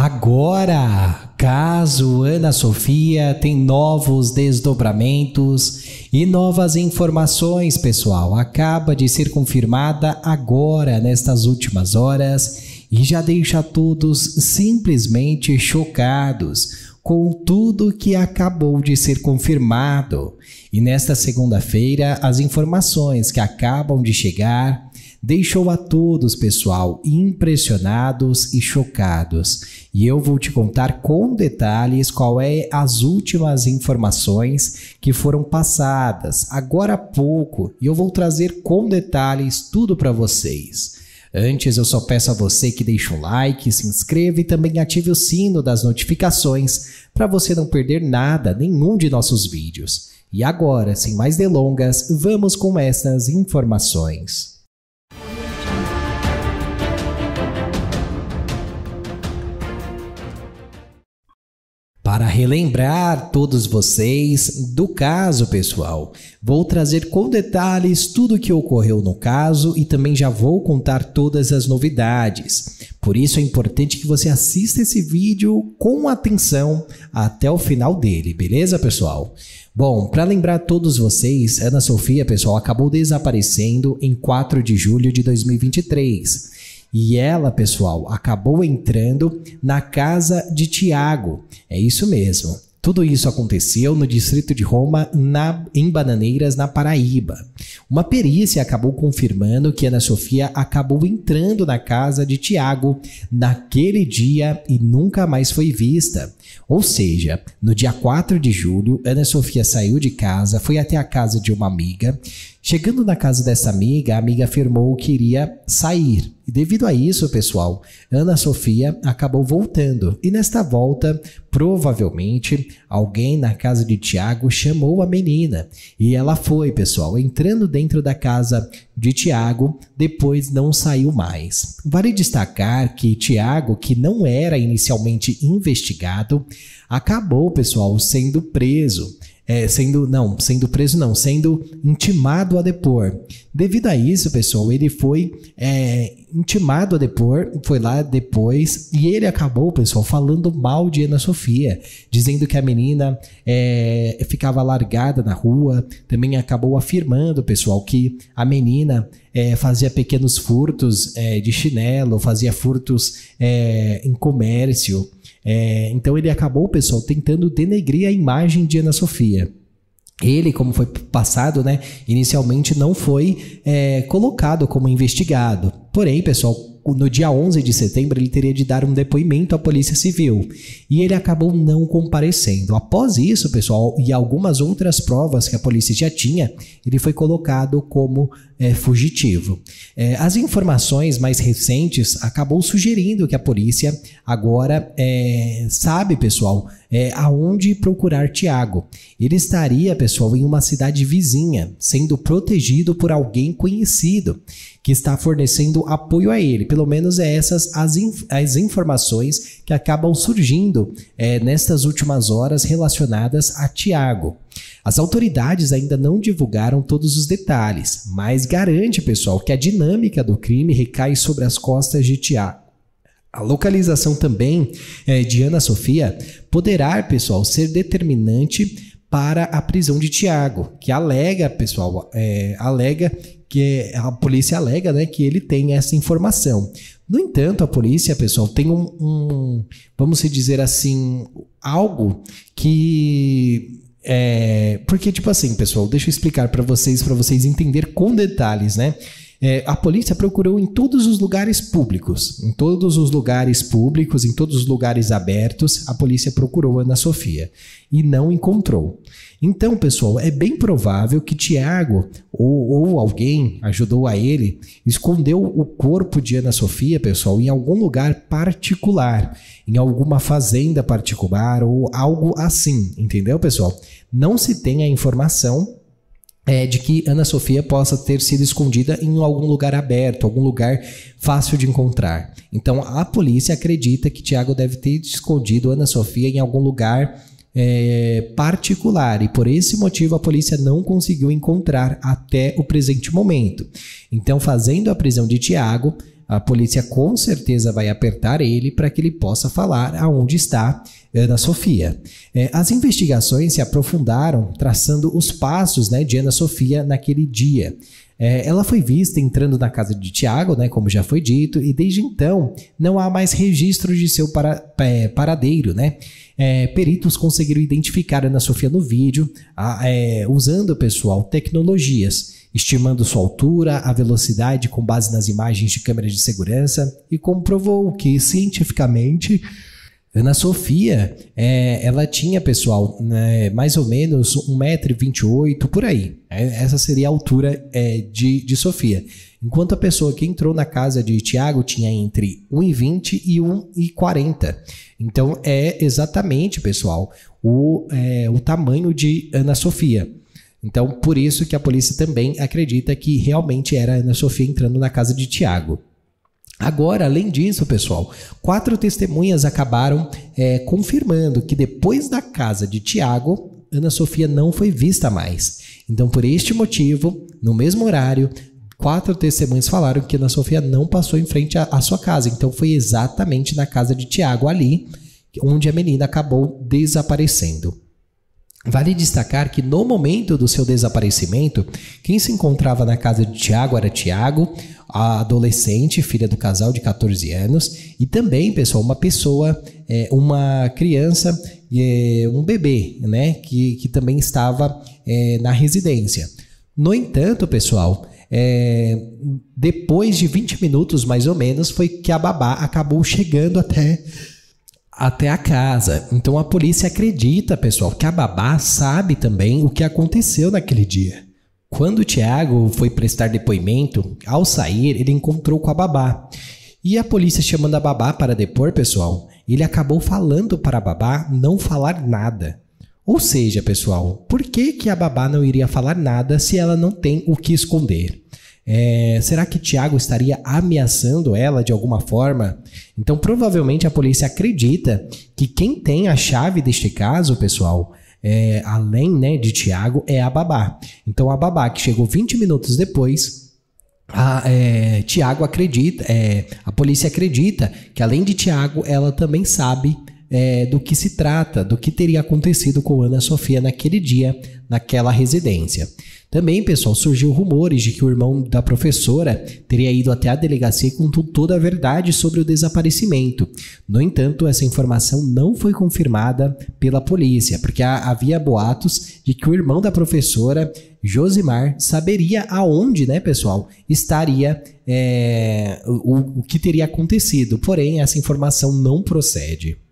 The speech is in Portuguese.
agora. Caso Ana Sofia tem novos desdobramentos e novas informações, pessoal, acaba de ser confirmada agora nestas últimas horas e já deixa todos simplesmente chocados com tudo que acabou de ser confirmado. E nesta segunda-feira, as informações que acabam de chegar deixou a todos, pessoal, impressionados e chocados. E eu vou te contar com detalhes qual é as últimas informações que foram passadas agora há pouco, e eu vou trazer com detalhes tudo para vocês. Antes, eu só peço a você que deixe um like, se inscreva e também ative o sino das notificações para você não perder nada, nenhum de nossos vídeos. E agora, sem mais delongas, vamos com essas informações. Para relembrar todos vocês do caso, pessoal, vou trazer com detalhes tudo o que ocorreu no caso e também já vou contar todas as novidades. Por isso é importante que você assista esse vídeo com atenção até o final dele, beleza, pessoal? Bom, para lembrar todos vocês, Ana Sofia, pessoal, acabou desaparecendo em 4 de julho de 2023. E ela, pessoal, acabou entrando na casa de Tiago. É isso mesmo. Tudo isso aconteceu no distrito de Roma, na, em Bananeiras, na Paraíba. Uma perícia acabou confirmando que Ana Sofia acabou entrando na casa de Tiago naquele dia e nunca mais foi vista. Ou seja, no dia 4 de julho, Ana Sofia saiu de casa, foi até a casa de uma amiga Chegando na casa dessa amiga, a amiga afirmou que iria sair. E devido a isso, pessoal, Ana Sofia acabou voltando. E nesta volta, provavelmente, alguém na casa de Tiago chamou a menina. E ela foi, pessoal, entrando dentro da casa de Tiago, depois não saiu mais. Vale destacar que Tiago, que não era inicialmente investigado, acabou, pessoal, sendo preso é, sendo não, sendo preso não, sendo intimado a depor. Devido a isso, pessoal, ele foi é, intimado a depor, foi lá depois e ele acabou, pessoal, falando mal de Ana Sofia, dizendo que a menina é, ficava largada na rua. Também acabou afirmando, pessoal, que a menina é, fazia pequenos furtos é, de chinelo, fazia furtos é, em comércio. É, então ele acabou, pessoal, tentando denegrir a imagem de Ana Sofia. Ele, como foi passado, né, inicialmente não foi é, colocado como investigado. Porém, pessoal, no dia 11 de setembro ele teria de dar um depoimento à Polícia Civil e ele acabou não comparecendo. Após isso, pessoal, e algumas outras provas que a polícia já tinha, ele foi colocado como é, fugitivo. É, as informações mais recentes acabou sugerindo que a polícia agora é, sabe, pessoal, é, aonde procurar Tiago. Ele estaria, pessoal, em uma cidade vizinha, sendo protegido por alguém conhecido que está fornecendo apoio a ele. Pelo pelo menos é essas as, inf as informações que acabam surgindo é, nestas últimas horas relacionadas a Tiago. As autoridades ainda não divulgaram todos os detalhes, mas garante, pessoal, que a dinâmica do crime recai sobre as costas de Tiago. A localização também é, de Ana Sofia poderá, pessoal, ser determinante para a prisão de Tiago, que alega, pessoal, é, alega que a polícia alega né, que ele tem essa informação. No entanto, a polícia, pessoal, tem um, um vamos dizer assim, algo que é, porque tipo assim, pessoal, deixa eu explicar para vocês, para vocês entender com detalhes, né? É, a polícia procurou em todos os lugares públicos, em todos os lugares públicos, em todos os lugares abertos, a polícia procurou Ana Sofia e não encontrou. Então, pessoal, é bem provável que Tiago ou, ou alguém ajudou a ele, escondeu o corpo de Ana Sofia, pessoal, em algum lugar particular, em alguma fazenda particular ou algo assim, entendeu, pessoal? Não se tem a informação é, de que Ana Sofia possa ter sido escondida em algum lugar aberto, algum lugar fácil de encontrar. Então a polícia acredita que Tiago deve ter escondido Ana Sofia em algum lugar é, particular e por esse motivo a polícia não conseguiu encontrar até o presente momento. Então, fazendo a prisão de Tiago, a polícia com certeza vai apertar ele para que ele possa falar aonde está eh, Ana Sofia. Eh, as investigações se aprofundaram, traçando os passos né, de Ana Sofia naquele dia eh, ela foi vista entrando na casa de Tiago, né, como já foi dito, e desde então não há mais registro de seu para, é, paradeiro. Né? É, peritos conseguiram identificar Ana Sofia no vídeo, a, é, usando, pessoal, tecnologias estimando sua altura, a velocidade com base nas imagens de câmeras de segurança e comprovou que cientificamente Ana Sofia, é, ela tinha, pessoal, né, mais ou menos 1,28m por aí. É, essa seria a altura é, de, de Sofia. Enquanto a pessoa que entrou na casa de Tiago tinha entre 1,20 e 1,40. Então é exatamente, pessoal, o, é, o tamanho de Ana Sofia. Então, por isso que a polícia também acredita que realmente era Ana Sofia entrando na casa de Tiago. Agora, além disso, pessoal, quatro testemunhas acabaram é, confirmando que depois da casa de Tiago, Ana Sofia não foi vista mais. Então, por este motivo, no mesmo horário, quatro testemunhas falaram que Ana Sofia não passou em frente à, à sua casa. Então, foi exatamente na casa de Tiago ali, onde a menina acabou desaparecendo. Vale destacar que no momento do seu desaparecimento, quem se encontrava na casa de Tiago era Tiago, a adolescente, filha do casal de 14 anos, e também, pessoal, uma pessoa, é, uma criança, é, um bebê, né, que, que também estava é, na residência. No entanto, pessoal, é, depois de 20 minutos mais ou menos, foi que a babá acabou chegando até até a casa. Então a polícia acredita, pessoal, que a babá sabe também o que aconteceu naquele dia. Quando o Tiago foi prestar depoimento, ao sair, ele encontrou com a babá. E a polícia chamando a babá para depor, pessoal, ele acabou falando para a babá não falar nada. Ou seja, pessoal, por que, que a babá não iria falar nada se ela não tem o que esconder? É, será que Tiago estaria ameaçando ela de alguma forma? Então, provavelmente a polícia acredita que quem tem a chave deste caso, pessoal, é, além né, de Tiago, é a Babá. Então, a Babá, que chegou 20 minutos depois, é, Tiago acredita, é, a polícia acredita que além de Tiago, ela também sabe é, do que se trata, do que teria acontecido com Ana Sofia naquele dia, naquela residência. Também, pessoal, surgiu rumores de que o irmão da professora teria ido até a delegacia e contou toda a verdade sobre o desaparecimento. No entanto, essa informação não foi confirmada pela polícia, porque havia boatos de que o irmão da professora, Josimar, saberia aonde, né, pessoal, estaria é, o, o que teria acontecido. Porém, essa informação não procede.